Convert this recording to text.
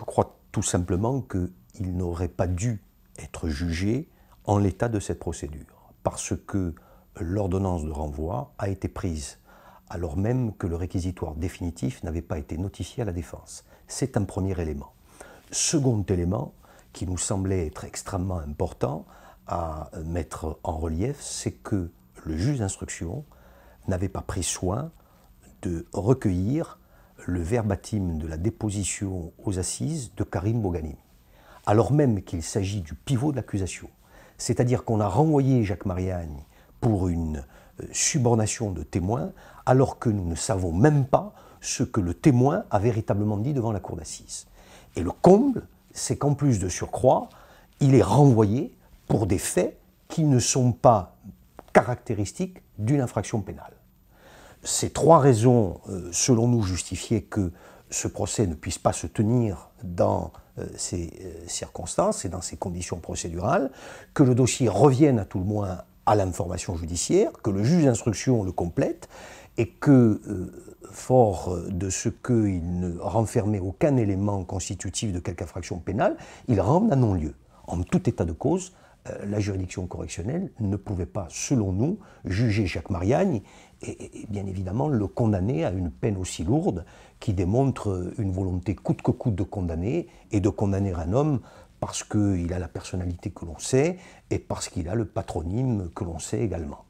Je crois tout simplement qu'il n'aurait pas dû être jugé en l'état de cette procédure, parce que l'ordonnance de renvoi a été prise alors même que le réquisitoire définitif n'avait pas été notifié à la défense. C'est un premier élément. Second élément, qui nous semblait être extrêmement important à mettre en relief, c'est que le juge d'instruction n'avait pas pris soin de recueillir le verbatim de la déposition aux assises de Karim Boganim, alors même qu'il s'agit du pivot de l'accusation. C'est-à-dire qu'on a renvoyé Jacques Mariani pour une euh, subornation de témoin, alors que nous ne savons même pas ce que le témoin a véritablement dit devant la cour d'assises. Et le comble, c'est qu'en plus de surcroît, il est renvoyé pour des faits qui ne sont pas caractéristiques d'une infraction pénale. Ces trois raisons, euh, selon nous, justifiaient que ce procès ne puisse pas se tenir dans euh, ces euh, circonstances et dans ces conditions procédurales, que le dossier revienne à tout le moins à l'information judiciaire, que le juge d'instruction le complète et que, fort de ce qu'il ne renfermait aucun élément constitutif de quelque infraction pénale, il rende à non-lieu, en tout état de cause, euh, la juridiction correctionnelle ne pouvait pas, selon nous, juger Jacques Mariagne et, et, bien évidemment le condamner à une peine aussi lourde qui démontre euh, une volonté coûte que coûte de condamner et de condamner un homme parce qu'il a la personnalité que l'on sait et parce qu'il a le patronyme que l'on sait également.